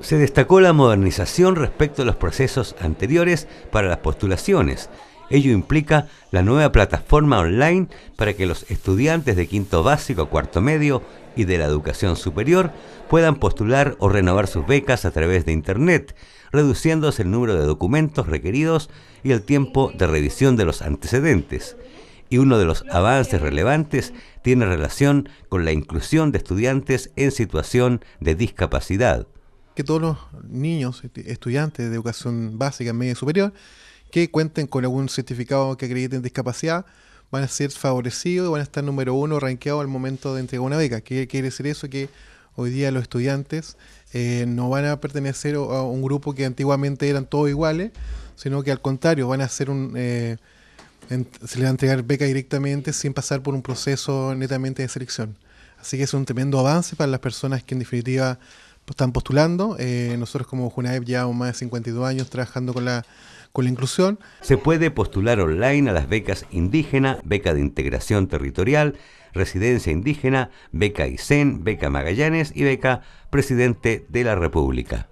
se destacó la modernización respecto a los procesos anteriores para las postulaciones. Ello implica la nueva plataforma online para que los estudiantes de quinto básico, cuarto medio y de la educación superior puedan postular o renovar sus becas a través de Internet, reduciéndose el número de documentos requeridos y el tiempo de revisión de los antecedentes y uno de los avances relevantes tiene relación con la inclusión de estudiantes en situación de discapacidad todos los niños, estudiantes de educación básica, media y superior, que cuenten con algún certificado que acrediten discapacidad, van a ser favorecidos y van a estar número uno rankeados al momento de entregar una beca. ¿Qué quiere decir eso? Que hoy día los estudiantes eh, no van a pertenecer a un grupo que antiguamente eran todos iguales, sino que al contrario, van a ser un... Eh, se les va a entregar beca directamente sin pasar por un proceso netamente de selección. Así que es un tremendo avance para las personas que en definitiva están postulando. Eh, nosotros como Junaep llevamos más de 52 años trabajando con la, con la inclusión. Se puede postular online a las becas indígena, beca de integración territorial, residencia indígena, beca ICEN, beca Magallanes y beca Presidente de la República.